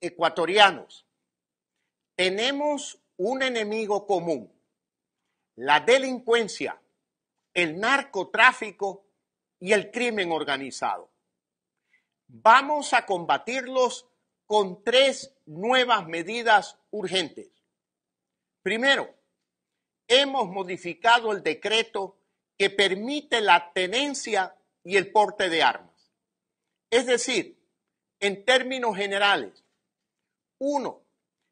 ecuatorianos, tenemos un enemigo común, la delincuencia, el narcotráfico y el crimen organizado. Vamos a combatirlos con tres nuevas medidas urgentes. Primero, hemos modificado el decreto que permite la tenencia y el porte de armas. Es decir, en términos generales, uno,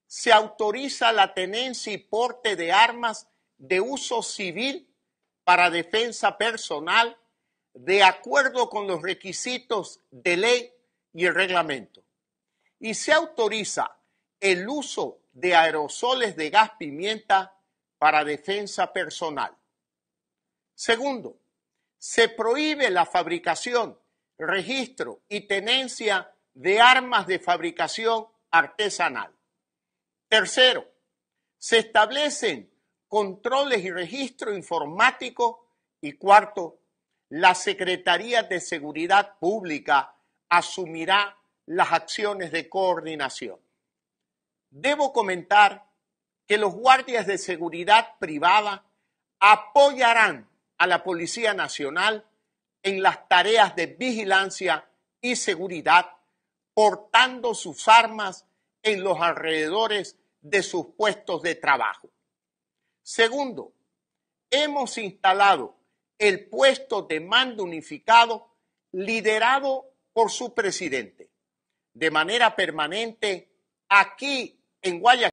Se autoriza la tenencia y porte de armas de uso civil para defensa personal de acuerdo con los requisitos de ley y el reglamento. Y se autoriza el uso de aerosoles de gas pimienta para defensa personal. Segundo, se prohíbe la fabricación, registro y tenencia de armas de fabricación artesanal. Tercero, se establecen controles y registro informático. Y cuarto, la Secretaría de Seguridad Pública asumirá las acciones de coordinación. Debo comentar que los guardias de seguridad privada apoyarán a la Policía Nacional en las tareas de vigilancia y seguridad portando sus armas en los alrededores de sus puestos de trabajo. Segundo, hemos instalado el puesto de mando unificado liderado por su presidente de manera permanente aquí en Guayaquil.